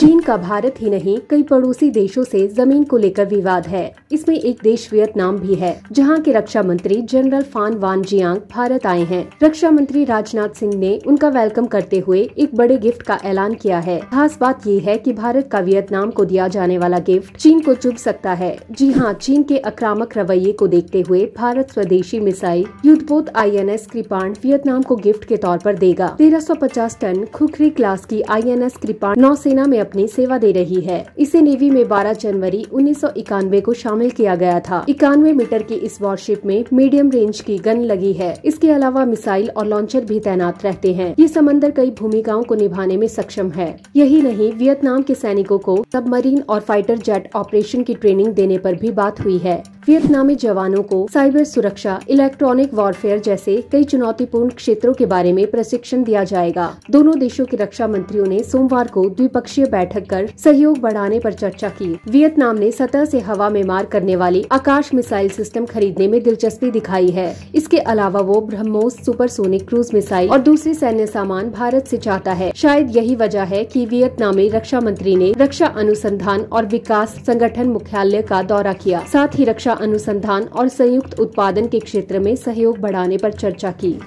चीन का भारत ही नहीं कई पड़ोसी देशों से जमीन को लेकर विवाद है इसमें एक देश वियतनाम भी है जहां के रक्षा मंत्री जनरल फान वान जियांग भारत आए हैं रक्षा मंत्री राजनाथ सिंह ने उनका वेलकम करते हुए एक बड़े गिफ्ट का ऐलान किया है खास बात ये है कि भारत का वियतनाम को दिया जाने वाला गिफ्ट चीन को चुभ सकता है जी हाँ चीन के आक्रामक रवैये को देखते हुए भारत स्वदेशी मिसाइल युद्धपोत एस कृपाण वियतनाम को गिफ्ट के तौर पर देगा तेरह टन खुखरी क्लास की एस कृपाण नौसेना में अपनी सेवा दे रही है इसे नेवी में 12 जनवरी उन्नीस को शामिल किया गया था इक्यानवे मीटर की इस वॉरशिप में मीडियम रेंज की गन लगी है इसके अलावा मिसाइल और लॉन्चर भी तैनात रहते हैं ये समंदर कई भूमिकाओं को निभाने में सक्षम है यही नहीं वियतनाम के सैनिकों को सबमरीन और फाइटर जेट ऑपरेशन की ट्रेनिंग देने पर भी बात हुई है वियतनामी जवानों को साइबर सुरक्षा इलेक्ट्रॉनिक वॉरफेयर जैसे कई चुनौतीपूर्ण क्षेत्रों के बारे में प्रशिक्षण दिया जाएगा दोनों देशों के रक्षा मंत्रियों ने सोमवार को द्विपक्षीय बैठक कर सहयोग बढ़ाने पर चर्चा की वियतनाम ने सतह से हवा में मार करने वाली आकाश मिसाइल सिस्टम खरीदने में दिलचस्पी दिखाई है इसके अलावा वो ब्रह्मोस सुपरसोनिक क्रूज मिसाइल और दूसरे सैन्य सामान भारत से चाहता है शायद यही वजह है कि वियतनामी रक्षा मंत्री ने रक्षा अनुसंधान और विकास संगठन मुख्यालय का दौरा किया साथ ही रक्षा अनुसंधान और संयुक्त उत्पादन के क्षेत्र में सहयोग बढ़ाने पर चर्चा की